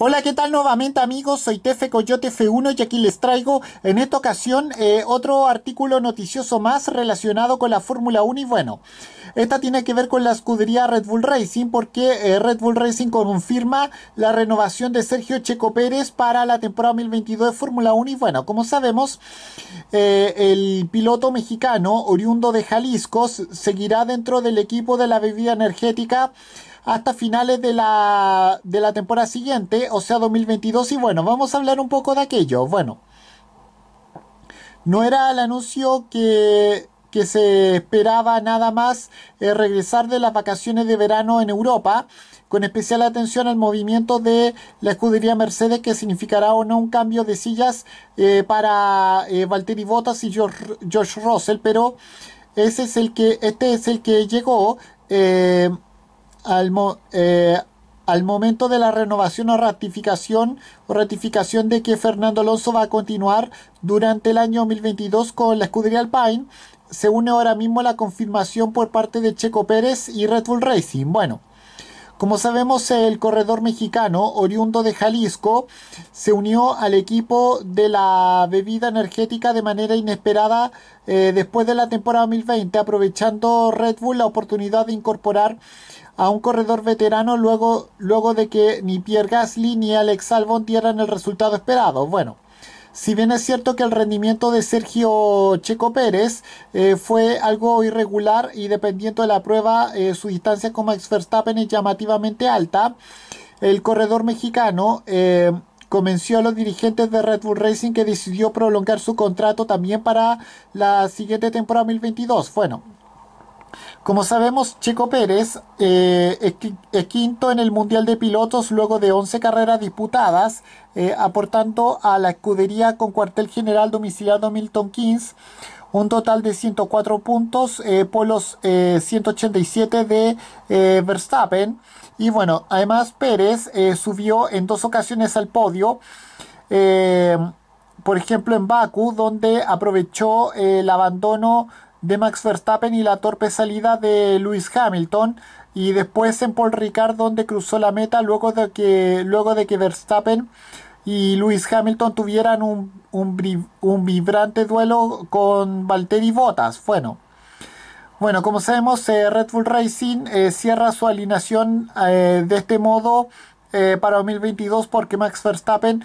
Hola, ¿qué tal nuevamente amigos? Soy Tefe Coyote F1 y aquí les traigo en esta ocasión eh, otro artículo noticioso más relacionado con la Fórmula 1 y bueno, esta tiene que ver con la escudería Red Bull Racing porque eh, Red Bull Racing confirma la renovación de Sergio Checo Pérez para la temporada 2022 de Fórmula 1 y bueno, como sabemos, eh, el piloto mexicano oriundo de Jalisco seguirá dentro del equipo de la bebida energética hasta finales de la, de la temporada siguiente, o sea 2022. Y bueno, vamos a hablar un poco de aquello. Bueno, no era el anuncio que, que se esperaba nada más eh, regresar de las vacaciones de verano en Europa, con especial atención al movimiento de la escudería Mercedes, que significará o no un cambio de sillas eh, para eh, Valtteri Bottas y George, Russell, pero ese es el que, este es el que llegó. Eh, eh, al, momento de la renovación o ratificación o ratificación de que Fernando Alonso va a continuar durante el año 2022 con la escudería Alpine, se une ahora mismo la confirmación por parte de Checo Pérez y Red Bull Racing. Bueno, como sabemos, el corredor mexicano, oriundo de Jalisco, se unió al equipo de la bebida energética de manera inesperada eh, después de la temporada 2020, aprovechando Red Bull la oportunidad de incorporar a un corredor veterano luego, luego de que ni Pierre Gasly ni Alex Albon dieran el resultado esperado. Bueno, si bien es cierto que el rendimiento de Sergio Checo Pérez eh, fue algo irregular y dependiendo de la prueba, eh, su distancia como Max Verstappen es llamativamente alta, el corredor mexicano eh, convenció a los dirigentes de Red Bull Racing que decidió prolongar su contrato también para la siguiente temporada 2022. Bueno, como sabemos, Checo Pérez es, eh, eh, quinto en el Mundial de Pilotos luego de 11 carreras disputadas, eh, aportando a la escudería con cuartel general domiciliado Milton Keynes un total de 104 puntos por los 187 de Verstappen. Y bueno, además Pérez subió en dos ocasiones al podio por ejemplo en Baku, donde aprovechó el abandono de Max Verstappen y la torpe salida de Lewis Hamilton y después en Paul Ricard donde cruzó la meta luego de que, luego de que Verstappen y Lewis Hamilton tuvieran un, vibrante duelo con Valtteri Bottas. Bueno, bueno como sabemos eh, Red Bull Racing eh, cierra su alineación eh, de este modo para 2022 porque Max Verstappen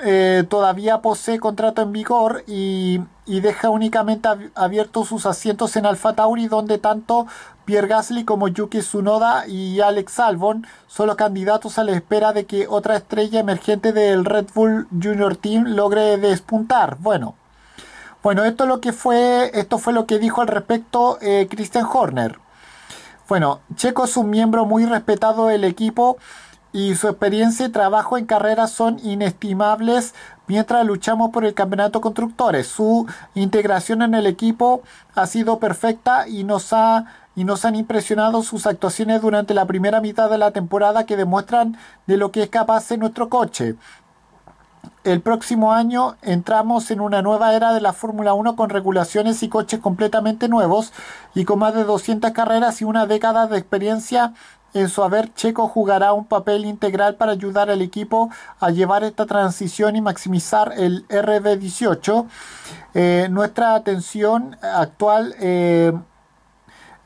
eh, todavía posee contrato en vigor y, deja únicamente abiertos sus asientos en Alfa Tauri, donde tanto Pierre Gasly como Yuki Tsunoda y Alex Albon son los candidatos a la espera de que otra estrella emergente del Red Bull Junior Team logre despuntar. Bueno, bueno, esto lo que fue, esto fue lo que dijo al respecto eh, Christian Horner. Bueno, Checo es un miembro muy respetado del equipo y su experiencia y trabajo en carreras son inestimables mientras luchamos por el campeonato constructores. Su integración en el equipo ha sido perfecta y nos ha y nos han impresionado sus actuaciones durante la primera mitad de la temporada que demuestran de lo que es capaz nuestro coche. El próximo año entramos en una nueva era de la Fórmula 1 con regulaciones y coches completamente nuevos y con más de 200 carreras y una década de experiencia en su haber Checo jugará un papel integral para ayudar al equipo a llevar esta transición y maximizar el RB18. Eh, nuestra atención actual eh,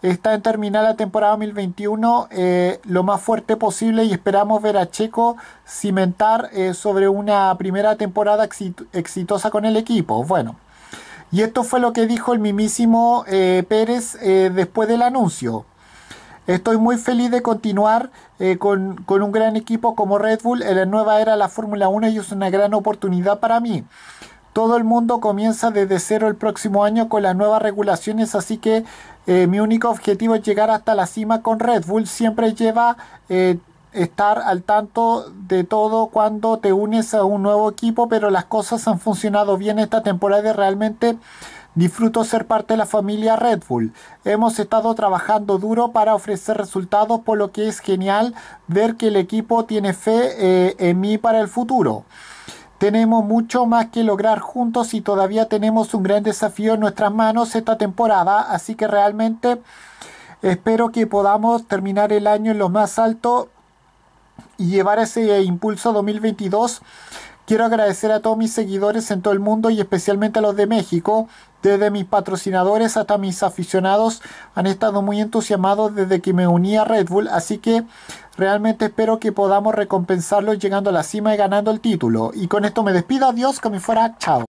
está en terminar la temporada 2021 eh, lo más fuerte posible y esperamos ver a Checo cimentar sobre una primera temporada exitosa con el equipo. Bueno. Y esto fue lo que dijo el mismísimo Pérez después del anuncio. Estoy muy feliz de continuar eh, con, un gran equipo como Red Bull en la nueva era de la Fórmula 1 y es una gran oportunidad para mí. Todo el mundo comienza desde cero el próximo año con las nuevas regulaciones, así que eh, mi único objetivo es llegar hasta la cima con Red Bull. Siempre lleva eh, estar al tanto de todo cuando te unes a un nuevo equipo, pero las cosas han funcionado bien esta temporada y realmente Disfruto ser parte de la familia Red Bull. Hemos estado trabajando duro para ofrecer resultados, por lo que es genial ver que el equipo tiene fe eh, en mí para el futuro. Tenemos mucho más que lograr juntos y todavía tenemos un gran desafío en nuestras manos esta temporada, así que realmente espero que podamos terminar el año en lo más alto y llevar ese impulso 2022 Quiero agradecer a todos mis seguidores en todo el mundo y especialmente a los de México. Desde mis patrocinadores hasta mis aficionados han estado muy entusiasmados desde que me uní a Red Bull, así que realmente espero que podamos recompensarlos llegando a la cima y ganando el título. Y con esto me despido, adiós, que me fuera, chao.